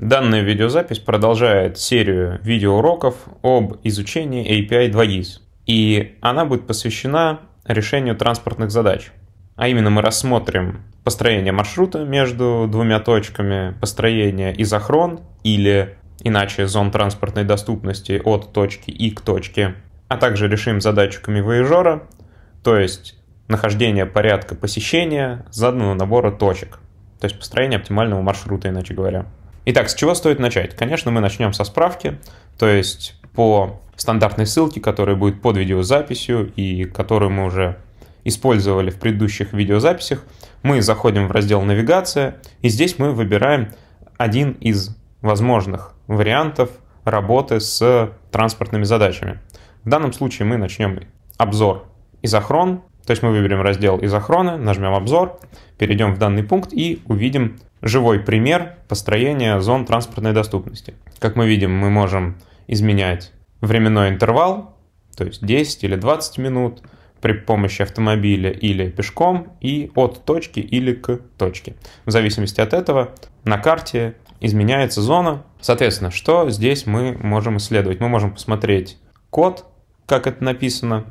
Данная видеозапись продолжает серию видеоуроков об изучении API 2GIS, и она будет посвящена решению транспортных задач. А именно мы рассмотрим построение маршрута между двумя точками, построение изохрон или иначе зон транспортной доступности от точки И к точке, а также решим задачу камевоежора, то есть нахождение порядка посещения заданного набора точек, то есть построение оптимального маршрута, иначе говоря. Итак, с чего стоит начать? Конечно, мы начнем со справки, то есть по стандартной ссылке, которая будет под видеозаписью и которую мы уже использовали в предыдущих видеозаписях, мы заходим в раздел «Навигация», и здесь мы выбираем один из возможных вариантов работы с транспортными задачами. В данном случае мы начнем обзор изохрон, то есть мы выберем раздел ИЗОХРОНЫ, нажмем обзор, перейдем в данный пункт и увидим живой пример построения зон транспортной доступности. Как мы видим, мы можем изменять временной интервал, то есть 10 или 20 минут, при помощи автомобиля или пешком и от точки или к точке. В зависимости от этого на карте изменяется зона. Соответственно, что здесь мы можем исследовать? Мы можем посмотреть код, как это написано,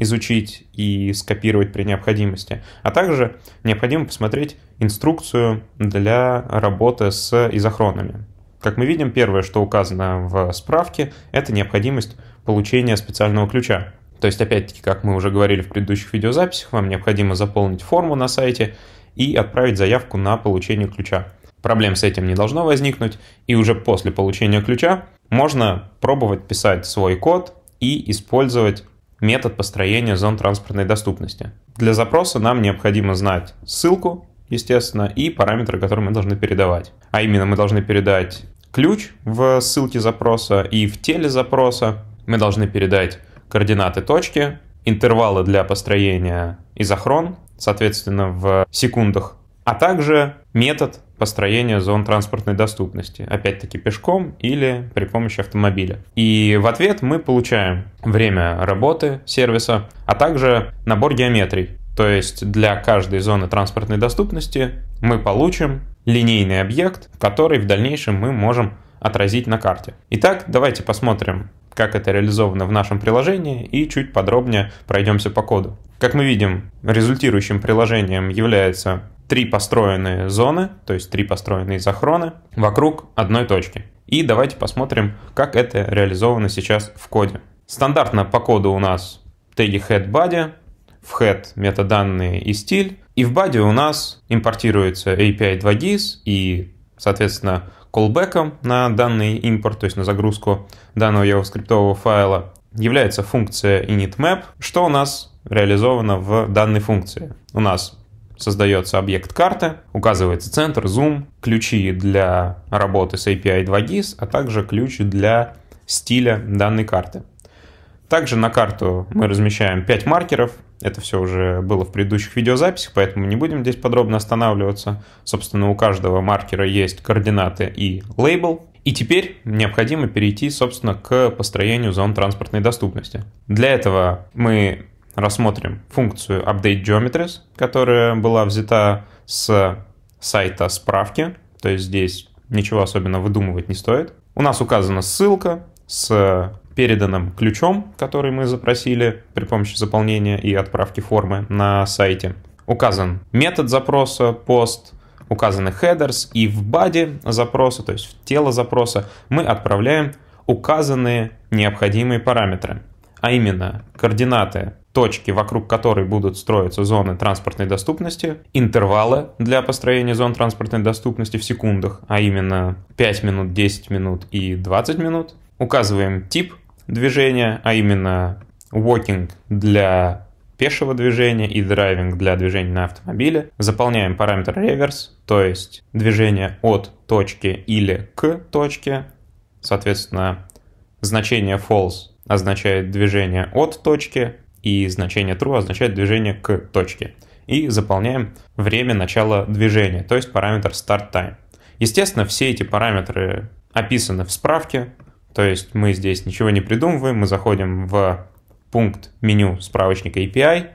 изучить и скопировать при необходимости. А также необходимо посмотреть инструкцию для работы с изохронами. Как мы видим, первое, что указано в справке, это необходимость получения специального ключа. То есть, опять-таки, как мы уже говорили в предыдущих видеозаписях, вам необходимо заполнить форму на сайте и отправить заявку на получение ключа. Проблем с этим не должно возникнуть, и уже после получения ключа можно пробовать писать свой код и использовать метод построения зон транспортной доступности. Для запроса нам необходимо знать ссылку, естественно, и параметры, которые мы должны передавать. А именно мы должны передать ключ в ссылке запроса и в теле запроса. Мы должны передать координаты точки, интервалы для построения изохрон, соответственно, в секундах, а также метод построения зон транспортной доступности, опять-таки пешком или при помощи автомобиля. И в ответ мы получаем время работы сервиса, а также набор геометрий. То есть для каждой зоны транспортной доступности мы получим линейный объект, который в дальнейшем мы можем отразить на карте. Итак, давайте посмотрим, как это реализовано в нашем приложении и чуть подробнее пройдемся по коду. Как мы видим, результирующим приложением является три построенные зоны, то есть три построенные захроны вокруг одной точки. И давайте посмотрим, как это реализовано сейчас в коде. Стандартно по коду у нас теги head body, в head метаданные и стиль, и в body у нас импортируется API 2GIS и, соответственно, callback на данный импорт, то есть на загрузку данного javascript файла, является функция initMap. Что у нас реализовано в данной функции? У нас создается объект карты, указывается центр, зум, ключи для работы с API 2GIS, а также ключи для стиля данной карты. Также на карту мы размещаем 5 маркеров. Это все уже было в предыдущих видеозаписях, поэтому не будем здесь подробно останавливаться. Собственно, у каждого маркера есть координаты и лейбл. И теперь необходимо перейти, собственно, к построению зон транспортной доступности. Для этого мы рассмотрим функцию update geometries, которая была взята с сайта справки, то есть здесь ничего особенно выдумывать не стоит. У нас указана ссылка с переданным ключом, который мы запросили при помощи заполнения и отправки формы на сайте. Указан метод запроса пост, указаны headers и в body запроса, то есть в тело запроса, мы отправляем указанные необходимые параметры а именно координаты точки, вокруг которой будут строиться зоны транспортной доступности, интервалы для построения зон транспортной доступности в секундах, а именно 5 минут, 10 минут и 20 минут. Указываем тип движения, а именно walking для пешего движения и driving для движения на автомобиле. Заполняем параметр reverse то есть движение от точки или к точке. Соответственно, значение false означает движение от точки, и значение true означает движение к точке. И заполняем время начала движения, то есть параметр start time. Естественно, все эти параметры описаны в справке, то есть мы здесь ничего не придумываем, мы заходим в пункт меню справочника API,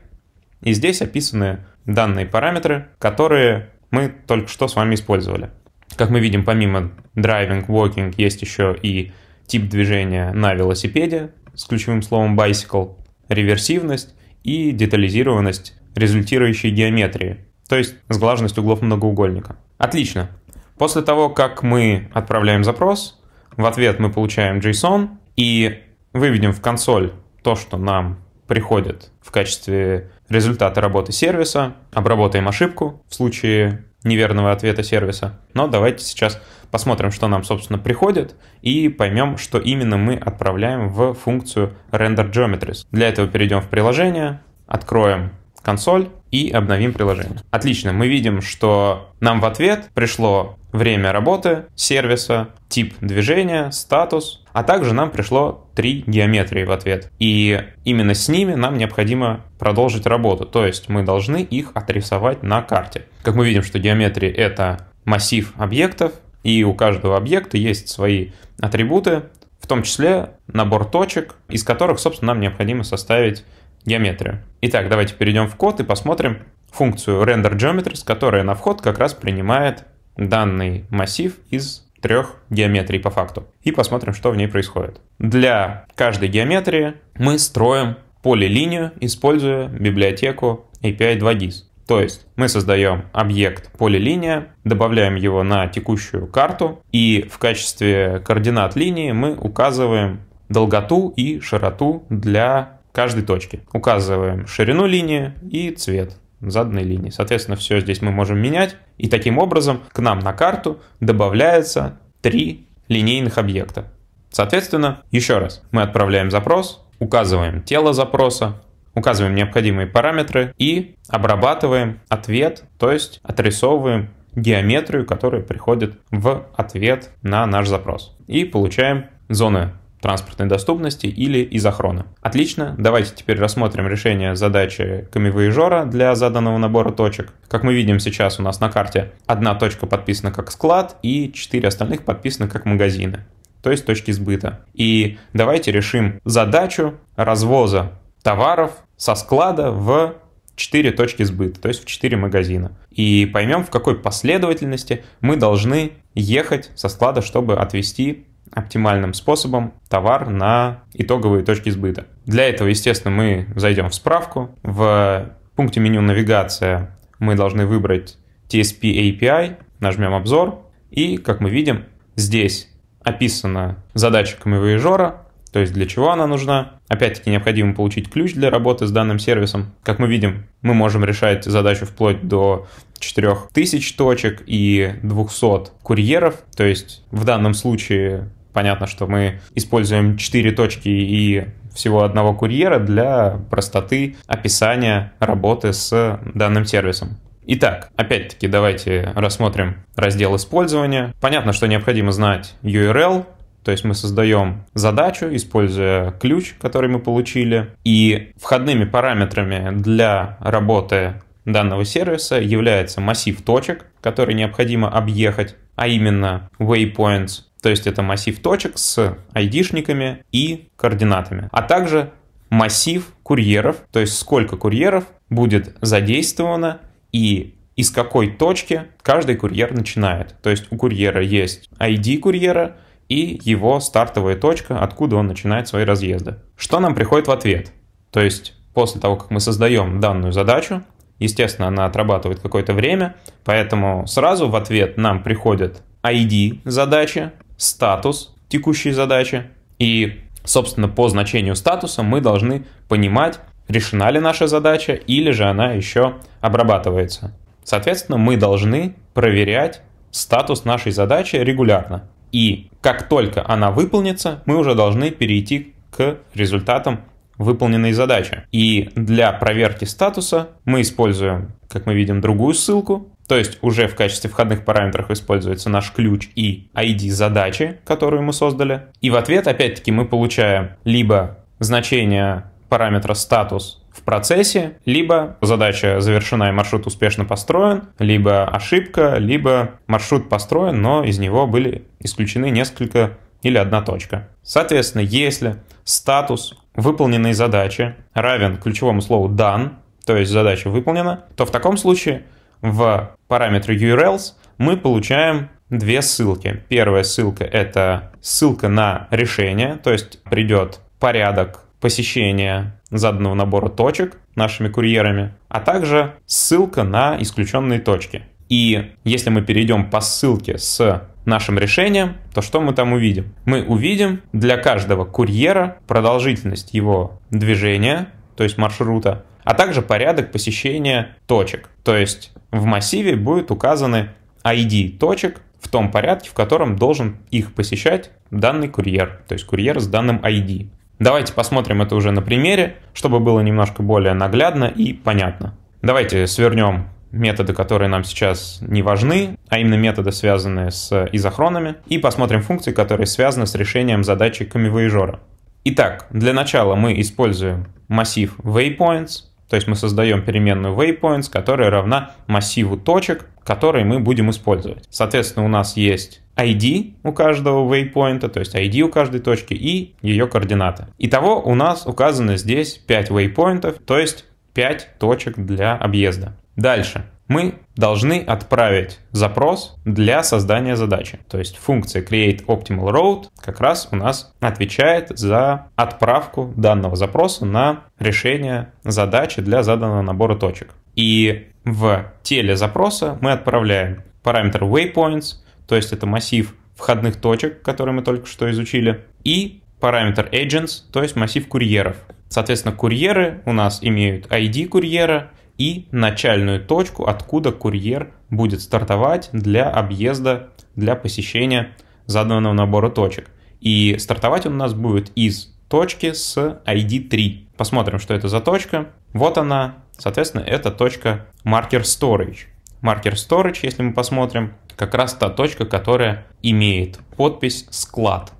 и здесь описаны данные параметры, которые мы только что с вами использовали. Как мы видим, помимо driving, walking, есть еще и тип движения на велосипеде, с ключевым словом bicycle, реверсивность и детализированность результирующей геометрии, то есть сглаженность углов многоугольника. Отлично. После того, как мы отправляем запрос, в ответ мы получаем JSON и выведем в консоль то, что нам приходит в качестве результата работы сервиса, обработаем ошибку в случае неверного ответа сервиса. Но давайте сейчас посмотрим, что нам, собственно, приходит, и поймем, что именно мы отправляем в функцию render geometries. Для этого перейдем в приложение, откроем консоль, и обновим приложение. Отлично, мы видим, что нам в ответ пришло время работы сервиса, тип движения, статус, а также нам пришло три геометрии в ответ. И именно с ними нам необходимо продолжить работу, то есть мы должны их отрисовать на карте. Как мы видим, что геометрии это массив объектов, и у каждого объекта есть свои атрибуты, в том числе набор точек, из которых, собственно, нам необходимо составить геометрию. Итак, давайте перейдем в код и посмотрим функцию render geometries, которая на вход как раз принимает данный массив из трех геометрий по факту. И посмотрим, что в ней происходит. Для каждой геометрии мы строим полилинию, используя библиотеку API 2GIS. То есть мы создаем объект полилиния, добавляем его на текущую карту, и в качестве координат линии мы указываем долготу и широту для каждой точке Указываем ширину линии и цвет заданной линии. Соответственно, все здесь мы можем менять. И таким образом к нам на карту добавляется три линейных объекта. Соответственно, еще раз, мы отправляем запрос, указываем тело запроса, указываем необходимые параметры и обрабатываем ответ, то есть отрисовываем геометрию, которая приходит в ответ на наш запрос. И получаем зоны транспортной доступности или изохрона. Отлично, давайте теперь рассмотрим решение задачи камевоежора для заданного набора точек. Как мы видим сейчас у нас на карте, одна точка подписана как склад и четыре остальных подписаны как магазины, то есть точки сбыта. И давайте решим задачу развоза товаров со склада в 4 точки сбыта, то есть в 4 магазина. И поймем, в какой последовательности мы должны ехать со склада, чтобы отвезти оптимальным способом товар на итоговые точки сбыта. Для этого, естественно, мы зайдем в справку. В пункте меню «Навигация» мы должны выбрать TSP API, нажмем «Обзор», и, как мы видим, здесь описана задача камевоежора, то есть для чего она нужна, Опять-таки необходимо получить ключ для работы с данным сервисом. Как мы видим, мы можем решать задачу вплоть до 4000 точек и 200 курьеров. То есть в данном случае понятно, что мы используем 4 точки и всего одного курьера для простоты описания работы с данным сервисом. Итак, опять-таки давайте рассмотрим раздел использования. Понятно, что необходимо знать URL то есть мы создаем задачу, используя ключ, который мы получили, и входными параметрами для работы данного сервиса является массив точек, который необходимо объехать, а именно waypoints, то есть это массив точек с айдишниками и координатами, а также массив курьеров, то есть сколько курьеров будет задействовано и из какой точки каждый курьер начинает. То есть у курьера есть ID курьера, и его стартовая точка, откуда он начинает свои разъезды. Что нам приходит в ответ? То есть после того, как мы создаем данную задачу, естественно, она отрабатывает какое-то время, поэтому сразу в ответ нам приходит ID задачи, статус текущей задачи, и, собственно, по значению статуса мы должны понимать, решена ли наша задача или же она еще обрабатывается. Соответственно, мы должны проверять статус нашей задачи регулярно. И как только она выполнится, мы уже должны перейти к результатам выполненной задачи. И для проверки статуса мы используем, как мы видим, другую ссылку, то есть уже в качестве входных параметров используется наш ключ и ID задачи, которую мы создали. И в ответ, опять-таки, мы получаем либо значение параметра статус в процессе, либо задача завершена и маршрут успешно построен, либо ошибка, либо маршрут построен, но из него были исключены несколько или одна точка. Соответственно, если статус выполненной задачи равен ключевому слову дан, то есть задача выполнена, то в таком случае в параметре URLs мы получаем две ссылки. Первая ссылка — это ссылка на решение, то есть придет порядок посещение заданного набора точек нашими курьерами, а также ссылка на исключенные точки. И если мы перейдем по ссылке с нашим решением, то что мы там увидим? Мы увидим для каждого курьера продолжительность его движения, то есть маршрута, а также порядок посещения точек. То есть в массиве будет указаны ID точек в том порядке, в котором должен их посещать данный курьер, то есть курьер с данным ID. Давайте посмотрим это уже на примере, чтобы было немножко более наглядно и понятно. Давайте свернем методы, которые нам сейчас не важны, а именно методы, связанные с изохронами, и посмотрим функции, которые связаны с решением задачи камевоежора. Итак, для начала мы используем массив waypoints, то есть мы создаем переменную waypoints, которая равна массиву точек, которые мы будем использовать. Соответственно, у нас есть ID у каждого waypoint, то есть ID у каждой точки и ее координаты. Итого у нас указано здесь 5 waypoint, то есть 5 точек для объезда. Дальше мы должны отправить запрос для создания задачи. То есть функция create optimal road как раз у нас отвечает за отправку данного запроса на решение задачи для заданного набора точек. И в теле запроса мы отправляем параметр waypoints, то есть это массив входных точек, которые мы только что изучили, и параметр agents, то есть массив курьеров. Соответственно, курьеры у нас имеют ID курьера и начальную точку, откуда курьер будет стартовать для объезда, для посещения заданного набора точек. И стартовать он у нас будет из точки с ID 3. Посмотрим, что это за точка. Вот она. Соответственно, это точка marker storage. Marker storage, если мы посмотрим, как раз та точка, которая имеет подпись «склад».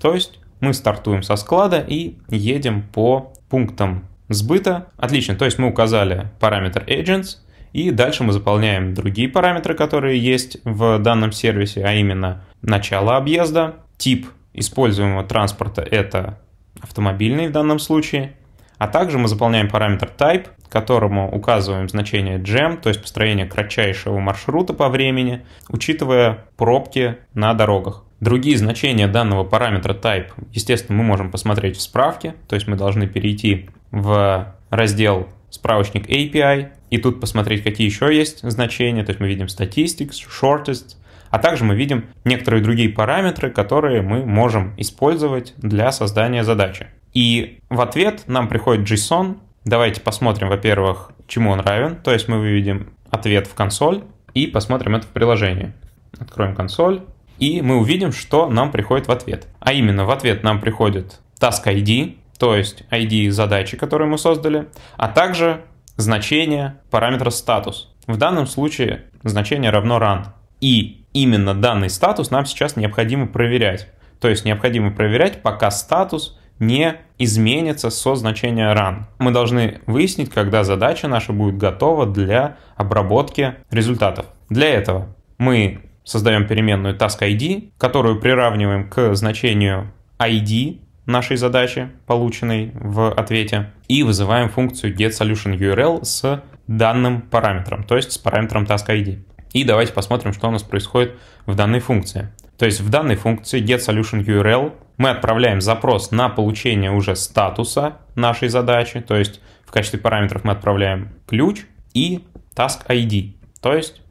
То есть мы стартуем со склада и едем по пунктам сбыта. Отлично, то есть мы указали параметр agents, и дальше мы заполняем другие параметры, которые есть в данном сервисе, а именно начало объезда, тип используемого транспорта – это автомобильный в данном случае, а также мы заполняем параметр type, которому указываем значение джем, то есть построение кратчайшего маршрута по времени, учитывая пробки на дорогах. Другие значения данного параметра type, естественно, мы можем посмотреть в справке, то есть мы должны перейти в раздел справочник API, и тут посмотреть, какие еще есть значения, то есть мы видим statistics, shortest, а также мы видим некоторые другие параметры, которые мы можем использовать для создания задачи. И в ответ нам приходит JSON, Давайте посмотрим, во-первых, чему он равен. То есть мы выведем ответ в консоль и посмотрим это в приложении. Откроем консоль. И мы увидим, что нам приходит в ответ. А именно, в ответ нам приходит task ID, то есть ID задачи, которую мы создали, а также значение параметра статус. В данном случае значение равно run. И именно данный статус нам сейчас необходимо проверять. То есть необходимо проверять, пока статус не изменится со значения run. Мы должны выяснить, когда задача наша будет готова для обработки результатов. Для этого мы создаем переменную task ID, которую приравниваем к значению ID нашей задачи, полученной в ответе, и вызываем функцию getSolutionURL с данным параметром, то есть с параметром task ID. И давайте посмотрим, что у нас происходит в данной функции. То есть в данной функции getSolutionURL мы отправляем запрос на получение уже статуса нашей задачи, то есть в качестве параметров мы отправляем ключ и task ID, то есть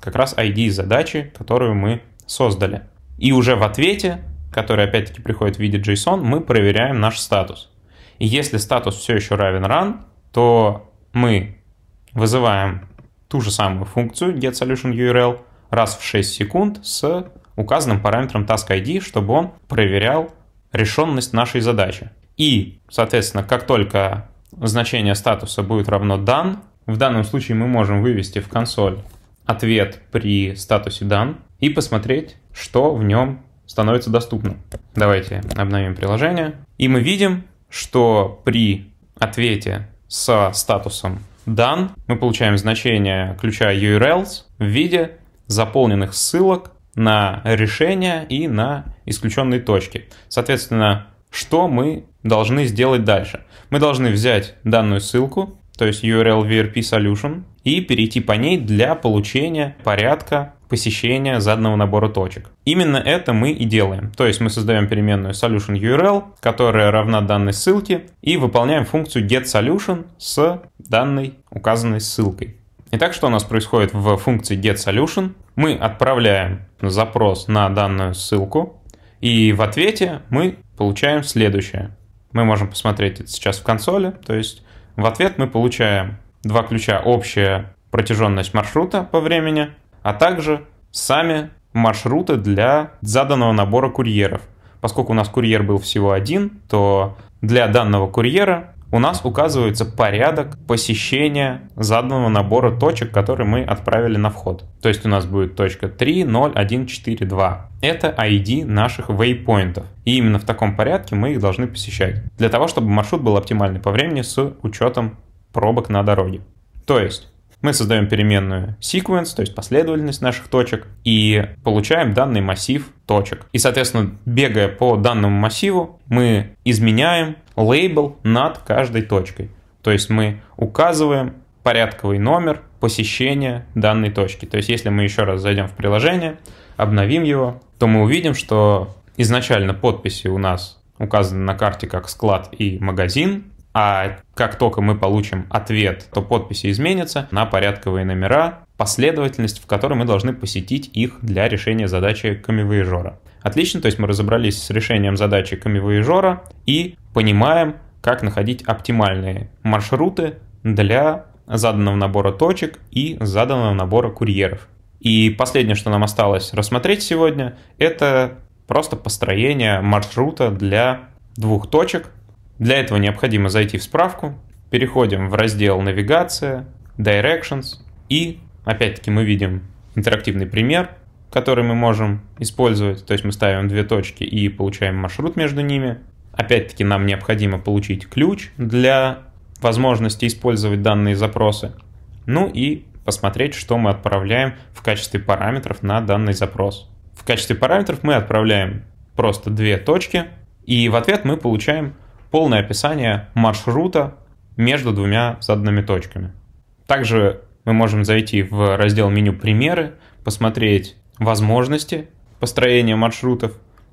как раз ID задачи, которую мы создали. И уже в ответе, который опять-таки приходит в виде JSON, мы проверяем наш статус. И если статус все еще равен run, то мы вызываем ту же самую функцию getSolutionURL раз в 6 секунд с указанным параметром taskID, чтобы он проверял решенность нашей задачи. И, соответственно, как только значение статуса будет равно done, в данном случае мы можем вывести в консоль ответ при статусе done и посмотреть, что в нем становится доступно Давайте обновим приложение. И мы видим, что при ответе со статусом done, мы получаем значение ключа URLs в виде заполненных ссылок на решение и на исключенные точки. Соответственно, что мы должны сделать дальше? Мы должны взять данную ссылку, то есть URL VRP Solution, и перейти по ней для получения порядка посещения заданного набора точек. Именно это мы и делаем. То есть мы создаем переменную solution URL, которая равна данной ссылке, и выполняем функцию getSolution с данной указанной ссылкой. Итак, что у нас происходит в функции getSolution? Мы отправляем запрос на данную ссылку, и в ответе мы получаем следующее. Мы можем посмотреть это сейчас в консоли, то есть в ответ мы получаем два ключа общая протяженность маршрута по времени а также сами маршруты для заданного набора курьеров. Поскольку у нас курьер был всего один, то для данного курьера у нас указывается порядок посещения заданного набора точек, которые мы отправили на вход. То есть у нас будет точка 3, 0, 1, 4, 2. Это ID наших вейпоинтов. И именно в таком порядке мы их должны посещать. Для того, чтобы маршрут был оптимальный по времени с учетом пробок на дороге. То есть мы создаем переменную sequence, то есть последовательность наших точек, и получаем данный массив точек. И, соответственно, бегая по данному массиву, мы изменяем лейбл над каждой точкой. То есть мы указываем порядковый номер посещения данной точки. То есть если мы еще раз зайдем в приложение, обновим его, то мы увидим, что изначально подписи у нас указаны на карте как склад и магазин, а как только мы получим ответ, то подписи изменятся на порядковые номера, последовательность, в которой мы должны посетить их для решения задачи камевоежора. Отлично, то есть мы разобрались с решением задачи камевоежора и понимаем, как находить оптимальные маршруты для заданного набора точек и заданного набора курьеров. И последнее, что нам осталось рассмотреть сегодня, это просто построение маршрута для двух точек, для этого необходимо зайти в справку, переходим в раздел «Навигация», «Directions» и, опять-таки, мы видим интерактивный пример, который мы можем использовать. То есть мы ставим две точки и получаем маршрут между ними. Опять-таки нам необходимо получить ключ для возможности использовать данные запросы. Ну и посмотреть, что мы отправляем в качестве параметров на данный запрос. В качестве параметров мы отправляем просто две точки, и в ответ мы получаем полное описание маршрута между двумя заданными точками. Также мы можем зайти в раздел меню «Примеры», посмотреть возможности построения маршрутов,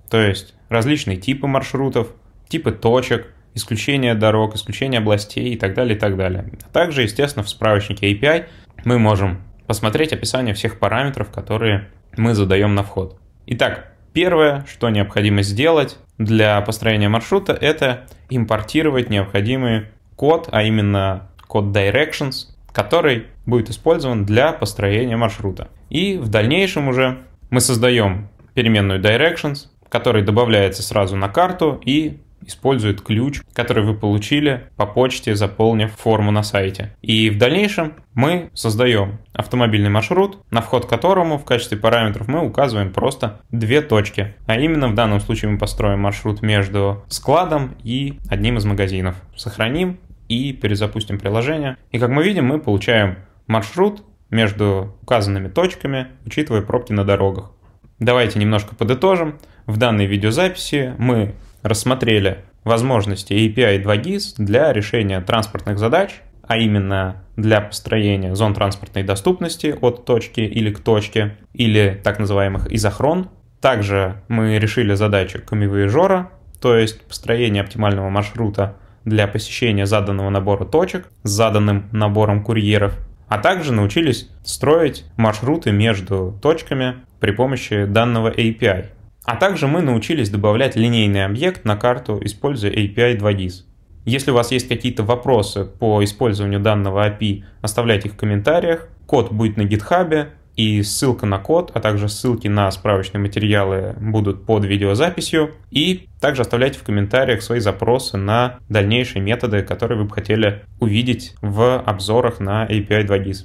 то есть различные типы маршрутов, типы точек, исключение дорог, исключение областей и так далее, и так далее. также, естественно, в справочнике API мы можем посмотреть описание всех параметров, которые мы задаем на вход. Итак, первое, что необходимо сделать, для построения маршрута, это импортировать необходимый код, а именно код directions, который будет использован для построения маршрута. И в дальнейшем уже мы создаем переменную directions, который добавляется сразу на карту и использует ключ, который вы получили по почте, заполнив форму на сайте. И в дальнейшем мы создаем автомобильный маршрут, на вход к которому в качестве параметров мы указываем просто две точки. А именно в данном случае мы построим маршрут между складом и одним из магазинов. Сохраним и перезапустим приложение. И как мы видим, мы получаем маршрут между указанными точками, учитывая пробки на дорогах. Давайте немножко подытожим. В данной видеозаписи мы рассмотрели возможности API 2GIS для решения транспортных задач, а именно для построения зон транспортной доступности от точки или к точке, или так называемых изохрон. Также мы решили задачу камевоежора, то есть построение оптимального маршрута для посещения заданного набора точек с заданным набором курьеров, а также научились строить маршруты между точками при помощи данного API. А также мы научились добавлять линейный объект на карту, используя API 2GIS. Если у вас есть какие-то вопросы по использованию данного API, оставляйте их в комментариях. Код будет на GitHub, и ссылка на код, а также ссылки на справочные материалы будут под видеозаписью. И также оставляйте в комментариях свои запросы на дальнейшие методы, которые вы бы хотели увидеть в обзорах на API 2GIS.